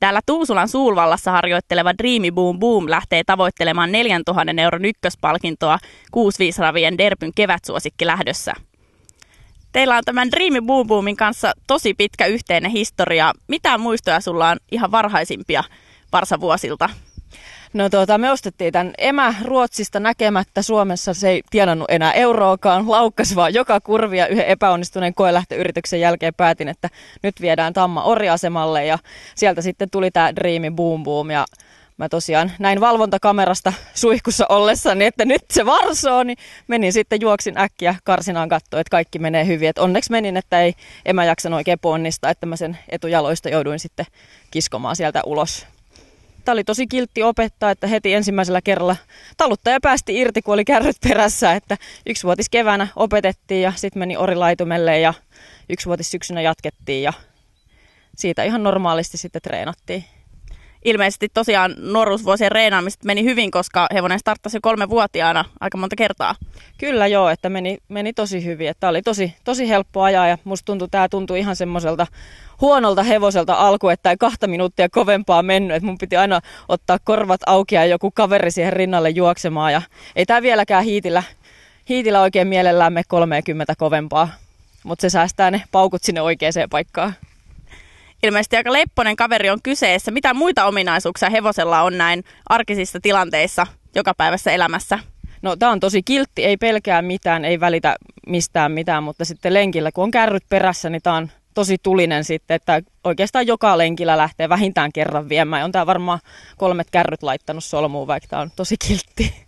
Täällä Tuusulan Suulvallassa harjoitteleva Dreamy Boom Boom lähtee tavoittelemaan 4000 euron ykköspalkintoa 65 ravien Derbyn kevätsuosikki lähdössä. Teillä on tämän Dreamy Boom Boomin kanssa tosi pitkä yhteinen historia. Mitä muistoja sulla on ihan varhaisimpia varsavuosilta? vuosilta? No tuota, me ostettiin tämän emä Ruotsista näkemättä. Suomessa se ei tienannut enää euroakaan, laukkas vaan joka kurvia yhden epäonnistuneen koelähtöyrityksen jälkeen päätin, että nyt viedään Tamma Oriasemalle ja sieltä sitten tuli tämä Dreami Boom Boom ja mä tosiaan näin valvontakamerasta suihkussa ollessa, niin että nyt se varsoo, niin menin sitten juoksin äkkiä karsinaan kattoon, että kaikki menee hyvin. Et onneksi menin, että ei emä jaksanut oikein ponnista, että mä sen etujaloista jouduin sitten kiskomaan sieltä ulos Tämä oli tosi kiltti opettaa, että heti ensimmäisellä kerralla taluttaja päästi irti, kun oli kärryt perässä. Että yksivuotis keväänä opetettiin ja sitten meni orilaitumelle ja yksivuotis syksynä jatkettiin ja siitä ihan normaalisti sitten treenattiin ilmeisesti tosiaan nuoruusvuosien reenaamista meni hyvin, koska hevonen starttasi kolme vuotiaana, aika monta kertaa. Kyllä joo, että meni, meni tosi hyvin. Että oli tosi, tosi helppo ajaa ja musta tuntui, tämä tuntui ihan semmoiselta huonolta hevoselta alku, että ei kahta minuuttia kovempaa mennyt. Että mun piti aina ottaa korvat auki ja joku kaveri siihen rinnalle juoksemaan. Ja ei tämä vieläkään hiitillä, hiitillä oikein mielellään me 30 kovempaa, mutta se säästää ne paukut sinne oikeaan paikkaan ilmeisesti aika lepponen kaveri on kyseessä. Mitä muita ominaisuuksia hevosella on näin arkisissa tilanteissa joka päivässä elämässä? No tämä on tosi kiltti, ei pelkää mitään, ei välitä mistään mitään, mutta sitten lenkillä kun on kärryt perässä, niin tämä on tosi tulinen sitten, että oikeastaan joka lenkillä lähtee vähintään kerran viemään. On tämä varmaan kolmet kärryt laittanut solmuun, vaikka tämä on tosi kiltti.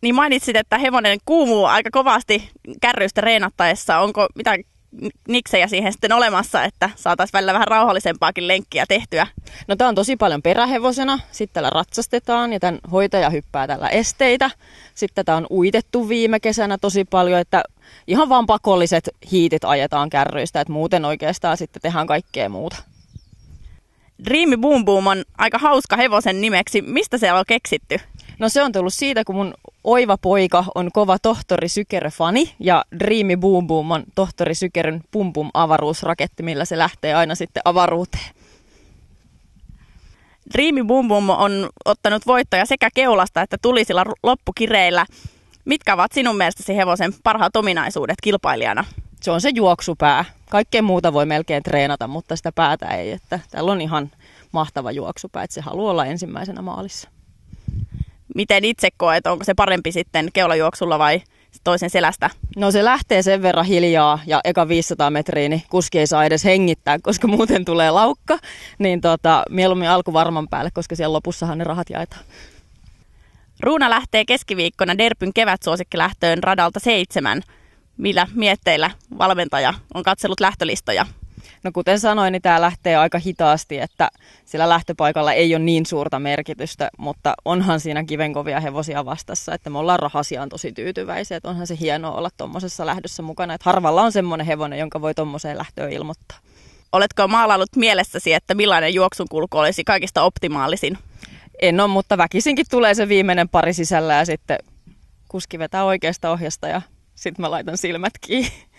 Niin mainitsit, että hevonen kuumuu aika kovasti kärryistä reenattaessa. Onko mitään niksejä siihen sitten olemassa, että saataisiin välillä vähän rauhallisempaakin lenkkiä tehtyä. No tämä on tosi paljon perähevosena, sitten täällä ratsastetaan ja tämän hoitaja hyppää tällä esteitä. Sitten tätä on uitettu viime kesänä tosi paljon, että ihan vaan pakolliset hiitit ajetaan kärryistä, että muuten oikeastaan sitten tehdään kaikkea muuta. Dreamy Boom Boom on aika hauska hevosen nimeksi. Mistä se on keksitty? No se on tullut siitä, kun mun oiva poika on kova tohtori sykere fani ja Dreamy Boom Boom on tohtori Sykerön pum pum avaruusraketti, millä se lähtee aina sitten avaruuteen. Dreamy Boom Boom on ottanut voittoja sekä keulasta että tulisilla loppukireillä. Mitkä ovat sinun mielestäsi hevosen parhaat ominaisuudet kilpailijana? Se on se juoksupää. Kaikkea muuta voi melkein treenata, mutta sitä päätä ei. Että täällä on ihan mahtava juoksupää, että se haluaa olla ensimmäisenä maalissa miten itse koet, onko se parempi sitten keulajuoksulla vai toisen selästä? No se lähtee sen verran hiljaa ja eka 500 metriä, niin kuski ei saa edes hengittää, koska muuten tulee laukka. Niin tota, mieluummin alku varman päälle, koska siellä lopussahan ne rahat jaetaan. Ruuna lähtee keskiviikkona Derpyn kevätsuosikkilähtöön radalta seitsemän. Millä mietteillä valmentaja on katsellut lähtölistoja? No kuten sanoin, niin tämä lähtee aika hitaasti, että sillä lähtöpaikalla ei ole niin suurta merkitystä, mutta onhan siinä kivenkovia hevosia vastassa, että me ollaan rahasiaan tosi tyytyväisiä, että onhan se hienoa olla tuommoisessa lähdössä mukana, että harvalla on semmoinen hevonen, jonka voi tuommoiseen lähtöön ilmoittaa. Oletko maalannut mielessäsi, että millainen juoksun kulku olisi kaikista optimaalisin? En ole, mutta väkisinkin tulee se viimeinen pari sisällä ja sitten kuski vetää oikeasta ohjasta ja sitten mä laitan silmät kiinni.